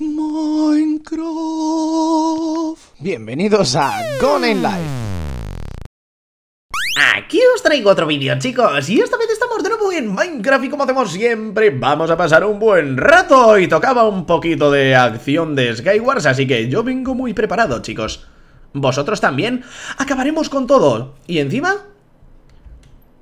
Minecraft. Bienvenidos a Gone in Life. Aquí os traigo otro vídeo, chicos, y esta vez estamos de nuevo en Minecraft y como hacemos siempre, vamos a pasar un buen rato y tocaba un poquito de acción de Skywars, así que yo vengo muy preparado, chicos. ¿Vosotros también? Acabaremos con todo. Y encima...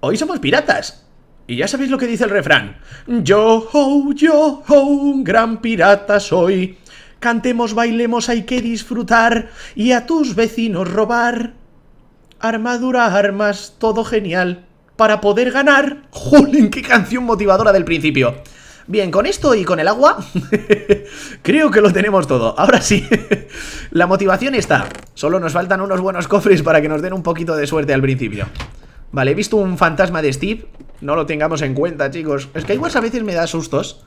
Hoy somos piratas. Y ya sabéis lo que dice el refrán. Yo, yo, un gran pirata soy. Cantemos, bailemos, hay que disfrutar y a tus vecinos robar. Armadura, armas, todo genial. Para poder ganar. ¡Jolín, qué canción motivadora del principio! Bien, con esto y con el agua, creo que lo tenemos todo. Ahora sí, la motivación está. Solo nos faltan unos buenos cofres para que nos den un poquito de suerte al principio. Vale, he visto un fantasma de Steve no lo tengamos en cuenta, chicos. Es que igual a veces me da sustos.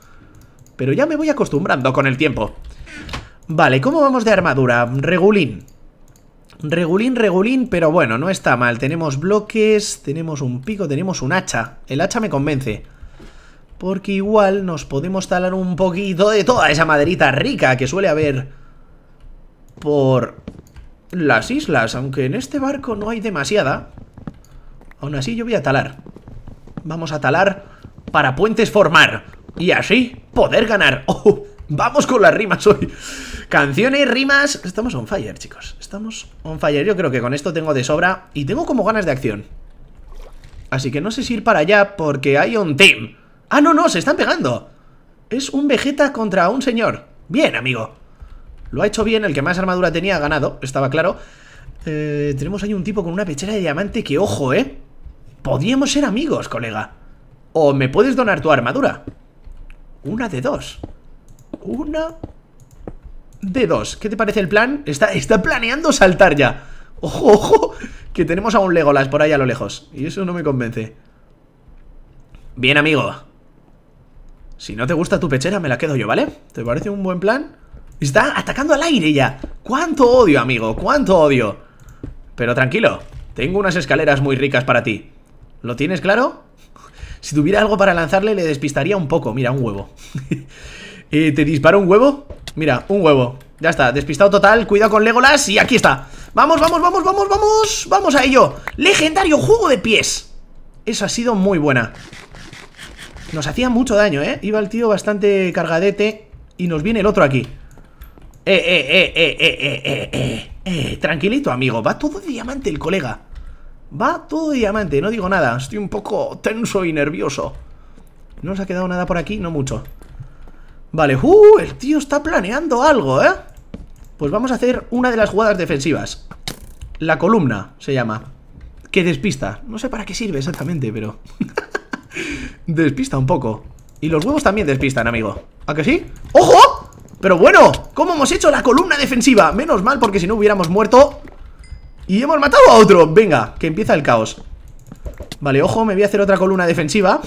Pero ya me voy acostumbrando con el tiempo. Vale, ¿cómo vamos de armadura? Regulín. Regulín, regulín, pero bueno, no está mal. Tenemos bloques, tenemos un pico, tenemos un hacha. El hacha me convence. Porque igual nos podemos talar un poquito de toda esa maderita rica que suele haber por las islas. Aunque en este barco no hay demasiada. Aún así yo voy a talar. Vamos a talar para puentes formar. Y así poder ganar. ¡Oh! Vamos con las rimas hoy. Canciones, rimas. Estamos on fire, chicos. Estamos on fire. Yo creo que con esto tengo de sobra. Y tengo como ganas de acción. Así que no sé si ir para allá porque hay un team. ¡Ah, no, no! ¡Se están pegando! Es un Vegeta contra un señor. Bien, amigo. Lo ha hecho bien. El que más armadura tenía ha ganado. Estaba claro. Eh, tenemos ahí un tipo con una pechera de diamante que, ojo, ¿eh? Podríamos ser amigos, colega. O me puedes donar tu armadura. Una de dos. Una de dos. ¿Qué te parece el plan? Está, está planeando saltar ya. Ojo, ojo, que tenemos a un Legolas por ahí a lo lejos. Y eso no me convence. Bien, amigo. Si no te gusta tu pechera, me la quedo yo, ¿vale? ¿Te parece un buen plan? Está atacando al aire ya. ¿Cuánto odio, amigo? ¿Cuánto odio? Pero tranquilo, tengo unas escaleras muy ricas para ti. ¿Lo tienes claro? Si tuviera algo para lanzarle, le despistaría un poco. Mira, un huevo. Eh, ¿Te disparo un huevo? Mira, un huevo. Ya está, despistado total. Cuidado con Legolas y aquí está. Vamos, vamos, vamos, vamos, vamos. Vamos a ello. Legendario juego de pies. Eso ha sido muy buena. Nos hacía mucho daño, ¿eh? Iba el tío bastante cargadete y nos viene el otro aquí. Eh, eh, eh, eh, eh, eh, eh, eh. eh. Tranquilito, amigo. Va todo de diamante el colega. Va todo diamante, no digo nada. Estoy un poco tenso y nervioso. No nos ha quedado nada por aquí, no mucho. Vale, ¡uh! El tío está planeando algo, ¿eh? Pues vamos a hacer una de las jugadas defensivas. La columna, se llama. Que despista. No sé para qué sirve exactamente, pero... despista un poco. Y los huevos también despistan, amigo. ¿A que sí? ¡Ojo! Pero bueno, ¿cómo hemos hecho la columna defensiva? Menos mal, porque si no hubiéramos muerto y hemos matado a otro Venga, que empieza el caos Vale, ojo, me voy a hacer otra columna defensiva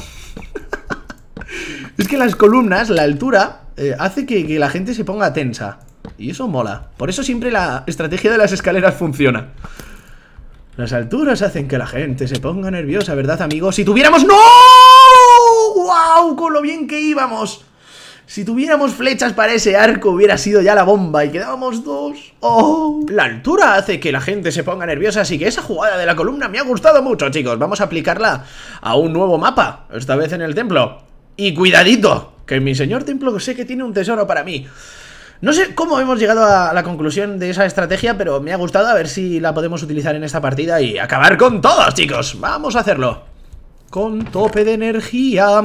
Es que las columnas, la altura eh, Hace que, la gente se ponga tensa Y eso mola Por eso siempre la estrategia de las escaleras funciona las alturas hacen que la gente se ponga nerviosa, ¿verdad, amigos? ¡Si tuviéramos... ¡No! ¡Wow! Con lo bien que íbamos. Si tuviéramos flechas para ese arco hubiera sido ya la bomba y quedábamos dos. ¡Oh! La altura hace que la gente se ponga nerviosa, así que esa jugada de la columna me ha gustado mucho, chicos. Vamos a aplicarla a un nuevo mapa, esta vez en el templo. Y cuidadito, que mi señor templo sé que tiene un tesoro para mí. No sé cómo hemos llegado a la conclusión de esa estrategia, pero me ha gustado a ver si la podemos utilizar en esta partida y acabar con todos, chicos. Vamos a hacerlo. Con tope de energía...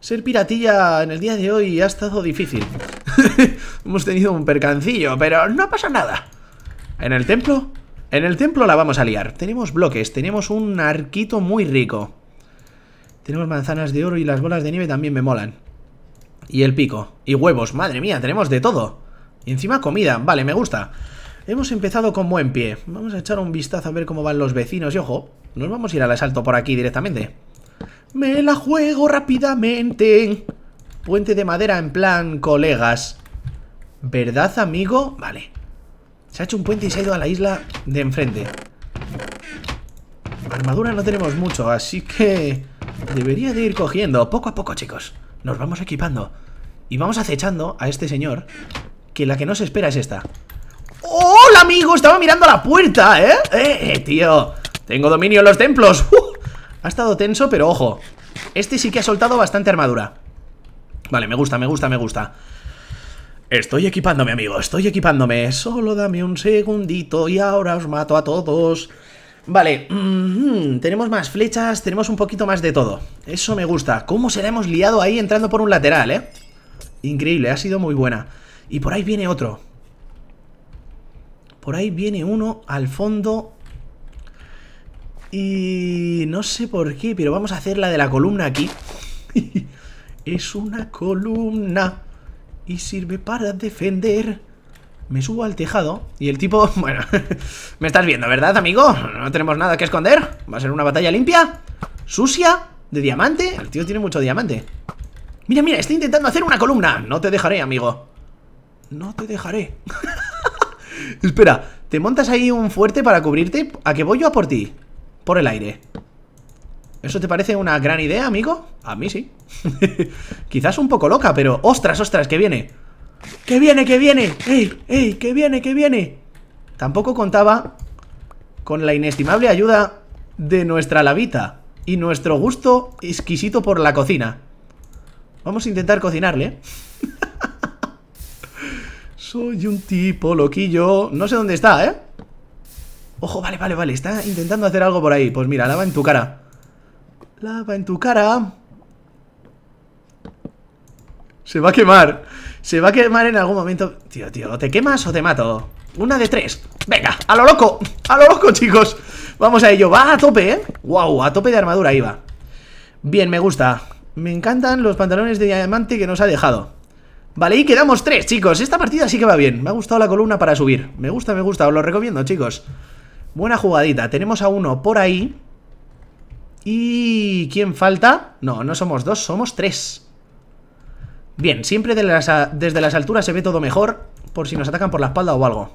Ser piratilla en el día de hoy ha estado difícil. Hemos tenido un percancillo, pero no pasa nada. ¿En el templo? En el templo la vamos a liar. Tenemos bloques, tenemos un arquito muy rico. Tenemos manzanas de oro y las bolas de nieve también me molan. Y el pico. Y huevos, madre mía, tenemos de todo. Y encima comida, vale, me gusta. Hemos empezado con buen pie. Vamos a echar un vistazo a ver cómo van los vecinos. Y ojo, nos vamos a ir al asalto por aquí directamente. Me la juego rápidamente. Puente de madera en plan colegas. ¿Verdad, amigo? Vale. Se ha hecho un puente y se ha ido a la isla de enfrente. Armadura no tenemos mucho, así que... Debería de ir cogiendo, poco a poco, chicos. Nos vamos equipando. Y vamos acechando a este señor, que la que nos espera es esta. ¡Hola, amigo! Estaba mirando la puerta, ¿eh? ¡Eh, eh tío! Tengo dominio en los templos. ¡Uh! Ha estado tenso, pero ojo. Este sí que ha soltado bastante armadura. Vale, me gusta, me gusta, me gusta. Estoy equipándome, amigo, estoy equipándome. Solo dame un segundito y ahora os mato a todos. Vale, mm-hmm, tenemos más flechas, tenemos un poquito más de todo. Eso me gusta. ¿Cómo se la hemos liado ahí entrando por un lateral, eh? Increíble, ha sido muy buena. Y por ahí viene otro. Por ahí viene uno al fondo y no sé por qué, pero vamos a hacer la de la columna aquí. es una columna y sirve para defender. Me subo al tejado y el tipo... Bueno, me estás viendo, ¿verdad, amigo? No tenemos nada que esconder. Va a ser una batalla limpia, sucia, de diamante. El tío tiene mucho diamante. Mira, mira, está intentando hacer una columna. No te dejaré, amigo. No te dejaré. Espera, ¿te montas ahí un fuerte para cubrirte? ¿A qué voy yo a por ti? por el aire. ¿Eso te parece una gran idea, amigo? A mí sí. Quizás un poco loca, pero... ¡Ostras, ostras! ¡Que viene! ¡Que viene, que viene! ¡Ey, ey! ¡Que viene, que viene! Tampoco contaba con la inestimable ayuda de nuestra lavita y nuestro gusto exquisito por la cocina. Vamos a intentar cocinarle. ¿eh? Soy un tipo loquillo. No sé dónde está, ¿eh? Ojo, vale, vale, vale, está intentando hacer algo por ahí. Pues mira, lava en tu cara. Lava en tu cara. Se va a quemar. Se va a quemar en algún momento. Tío, tío, ¿te quemas o te mato? Una de tres. Venga, a lo loco. A lo loco, chicos. Vamos a ello. Va a tope, ¿eh? Wow, a tope de armadura iba. Bien, me gusta. Me encantan los pantalones de diamante que nos ha dejado. Vale, y quedamos tres, chicos. Esta partida sí que va bien. Me ha gustado la columna para subir. Me gusta, me gusta. Os lo recomiendo, chicos. Buena jugadita. Tenemos a uno por ahí. ¿Y quién falta? No, no somos dos, somos tres. Bien, siempre desde las alturas se ve todo mejor por si nos atacan por la espalda o algo.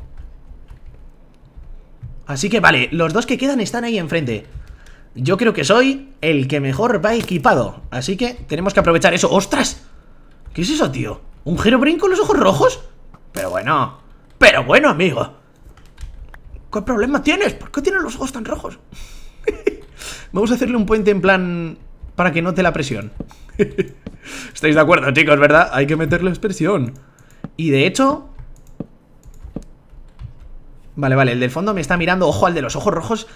Así que vale, los dos que quedan están ahí enfrente. Yo creo que soy el que mejor va equipado. Así que tenemos que aprovechar eso. ¡Ostras! ¿Qué es eso, tío? ¿Un Herobrine con los ojos rojos? Pero bueno, pero bueno, amigo ¿Qué problema tienes? ¿Por qué tienes los ojos tan rojos? Vamos a hacerle un puente en plan para que note la presión. Estáis de acuerdo, chicos, ¿verdad? Hay que meterle expresión. Y de hecho... Vale, vale, el del fondo me está mirando. Ojo al de los ojos rojos.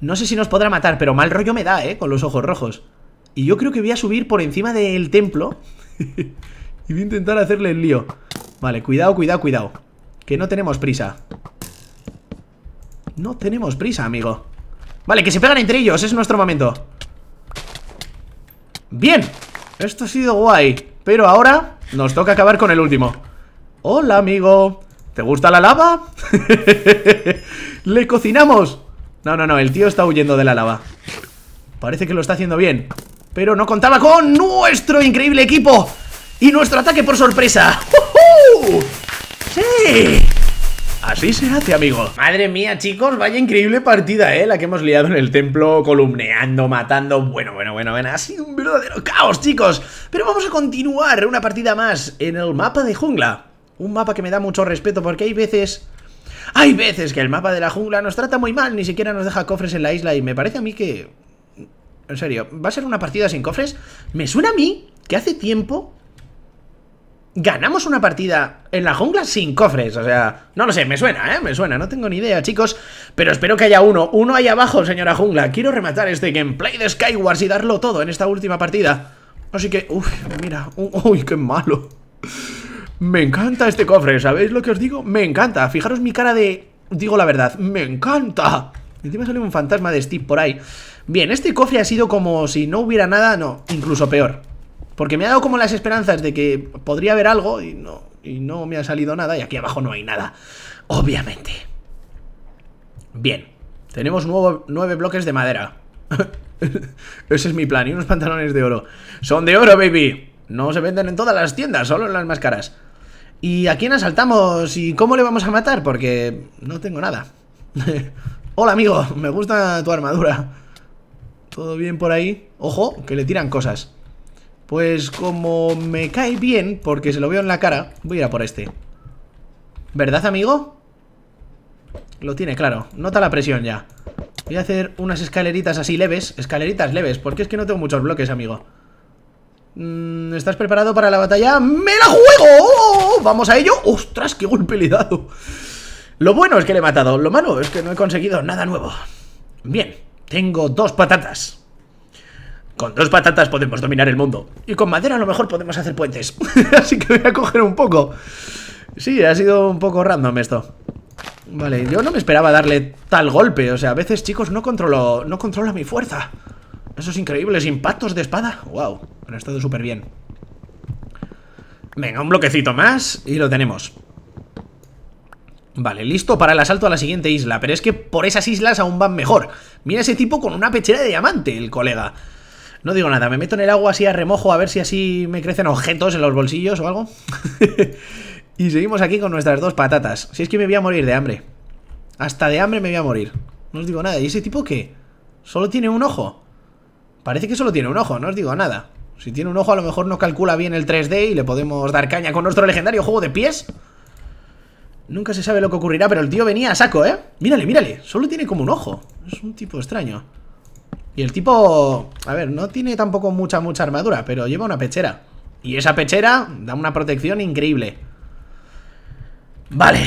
No sé si nos podrá matar, pero mal rollo me da, ¿eh? Con los ojos rojos. Y yo creo que voy a subir por encima del templo. y voy a intentar hacerle el lío. Vale, cuidado, cuidado, cuidado. Que no tenemos prisa. No tenemos prisa, amigo Vale, que se pegan entre ellos, es nuestro momento Bien Esto ha sido guay Pero ahora nos toca acabar con el último Hola, amigo ¿Te gusta la lava? ¡Le cocinamos! No, no, no, el tío está huyendo de la lava Parece que lo está haciendo bien Pero no contaba con nuestro increíble equipo Y nuestro ataque por sorpresa ¡Sí! Así se hace, amigo. Madre mía, chicos, vaya increíble partida, ¿eh? La que hemos liado en el templo, columneando, matando. Bueno, bueno, bueno, bueno. Ha sido un verdadero caos, chicos. Pero vamos a continuar una partida más en el mapa de jungla. Un mapa que me da mucho respeto porque hay veces... Hay veces que el mapa de la jungla nos trata muy mal, ni siquiera nos deja cofres en la isla y me parece a mí que... En serio, ¿va a ser una partida sin cofres? Me suena a mí que hace tiempo ganamos una partida en la jungla sin cofres. O sea, no lo sé, me suena, ¿eh? Me suena, no tengo ni idea, chicos. Pero espero que haya uno. Uno ahí abajo, señora jungla. Quiero rematar este gameplay de Skywars y darlo todo en esta última partida. Así que, uff, mira. Uy, qué malo. Me encanta este cofre, ¿sabéis lo que os digo? Me encanta. Fijaros mi cara de... Digo la verdad, me encanta. Encima sale un fantasma de Steve por ahí. Bien, este cofre ha sido como si no hubiera nada, no, incluso peor. Porque me ha dado como las esperanzas de que podría haber algo y no, no me ha salido nada. Y aquí abajo no hay nada. Obviamente. Bien. Tenemos nueve bloques de madera. Ese es mi plan. Y unos pantalones de oro. Son de oro, baby. No se venden en todas las tiendas, solo en las más caras. ¿Y a quién asaltamos? ¿Y cómo le vamos a matar? Porque no tengo nada. Hola, amigo. Me gusta tu armadura. ¿Todo bien por ahí? Ojo, que le tiran cosas. Pues como me cae bien, porque se lo veo en la cara, voy a ir a por este. ¿Verdad, amigo? Lo tiene claro. Nota la presión ya. Voy a hacer unas escaleritas así leves. Escaleritas leves, porque es que no tengo muchos bloques, amigo. Mm, ¿Estás preparado para la batalla? ¡Me la juego! ¡Vamos a ello! ¡Ostras, qué golpe le he dado! Lo bueno es que le he matado. Lo malo es que no he conseguido nada nuevo. Bien, tengo dos patatas. Con dos patatas podemos dominar el mundo. Y con madera a lo mejor podemos hacer puentes. Así que voy a coger un poco. Sí, ha sido un poco random esto. Vale, yo no me esperaba darle tal golpe. O sea, a veces, chicos, no controlo, no controla mi fuerza. Esos increíbles impactos de espada. Wow, han estado súper bien. Venga, un bloquecito más y lo tenemos. Vale, listo para el asalto a la siguiente isla, pero es que por esas islas aún van mejor. Mira ese tipo con una pechera de diamante, el colega. No digo nada, me meto en el agua así a remojo a ver si así me crecen objetos en los bolsillos o algo. y seguimos aquí con nuestras dos patatas. Si es que me voy a morir de hambre. Hasta de hambre me voy a morir. No os digo nada. ¿Y ese tipo qué? ¿Solo tiene un ojo? Parece que solo tiene un ojo, no os digo nada. Si tiene un ojo a lo mejor no calcula bien el 3D y le podemos dar caña con nuestro legendario juego de pies. Nunca se sabe lo que ocurrirá, pero el tío venía a saco, ¿eh? Mírale, mírale, solo tiene como un ojo. Es un tipo extraño. Y el tipo, a ver, no tiene tampoco mucha, mucha armadura, pero lleva una pechera. Y esa pechera da una protección increíble. Vale.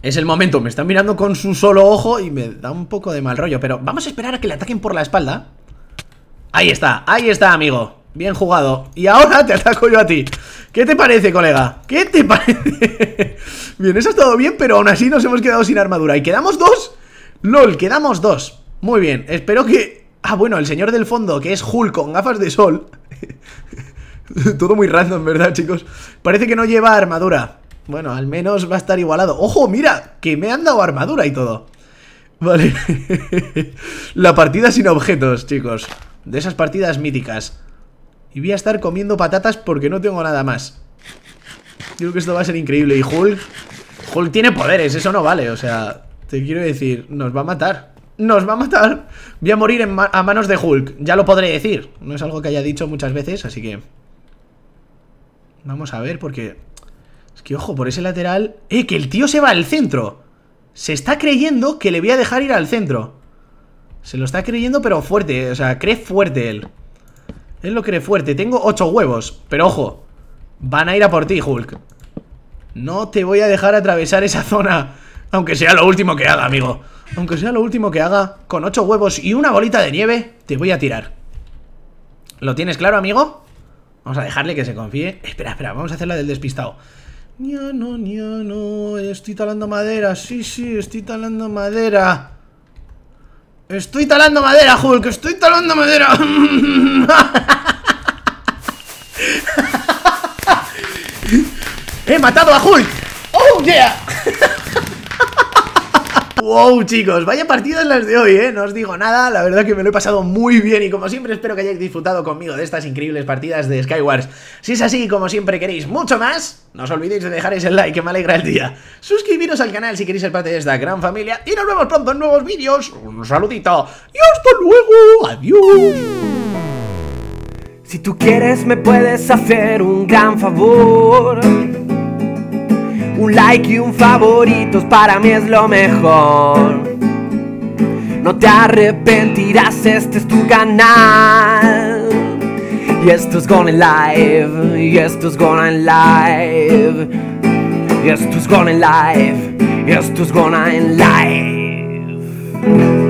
Es el momento, me están mirando con su solo ojo y me da un poco de mal rollo, pero vamos a esperar a que le ataquen por la espalda. Ahí está, ahí está, amigo. Bien jugado. Y ahora te ataco yo a ti. ¿Qué te parece, colega? ¿Qué te parece? bien, eso ha estado bien, pero aún así nos hemos quedado sin armadura. ¿Y quedamos dos? LOL, quedamos dos. Muy bien, espero que... Ah, bueno, el señor del fondo, que es Hulk con gafas de sol. Todo muy random, ¿verdad, chicos? Parece que no lleva armadura. Bueno, al menos va a estar igualado. ¡Ojo, mira! Que me han dado armadura y todo. Vale. La partida sin objetos, chicos. De esas partidas míticas. Y voy a estar comiendo patatas porque no tengo nada más. creo que esto va a ser increíble. Y Hulk... Hulk tiene poderes, eso no vale. O sea, te quiero decir, nos va a matar nos va a matar. Voy a morir a manos de Hulk. Ya lo podré decir. No es algo que haya dicho muchas veces, así que... Vamos a ver, porque... Es que, ojo, por ese lateral... ¡Eh, que el tío se va al centro! Se está creyendo que le voy a dejar ir al centro. Se lo está creyendo, pero fuerte. O sea, cree fuerte él. Él lo cree fuerte. Tengo ocho huevos. Pero ojo, van a ir a por ti, Hulk. No te voy a dejar atravesar esa zona. Aunque sea lo último que haga, amigo aunque sea lo último que haga, con ocho huevos y una bolita de nieve, te voy a tirar. ¿Lo tienes claro, amigo? Vamos a dejarle que se confíe. Espera, espera, vamos a hacer la del despistado. no no. estoy talando madera. Sí, sí, estoy talando madera. Estoy talando madera, Hulk, estoy talando madera. He matado a Hulk. ¡Oh, yeah! Wow, chicos, vaya partidas las de hoy, ¿eh? No os digo nada, la verdad que me lo he pasado muy bien y como siempre espero que hayáis disfrutado conmigo de estas increíbles partidas de Skywars. Si es así como siempre queréis mucho más, no os olvidéis de dejar ese like que me alegra el día. Suscribiros al canal si queréis ser parte de esta gran familia y nos vemos pronto en nuevos vídeos. Un saludito y hasta luego, adiós. Si tú quieres me puedes hacer un gran favor un like y un favoritos para mí es lo mejor. No te arrepentirás, este es tu canal. Y esto es going Live, y esto es going Live. Y esto es going Live, y esto es going Live.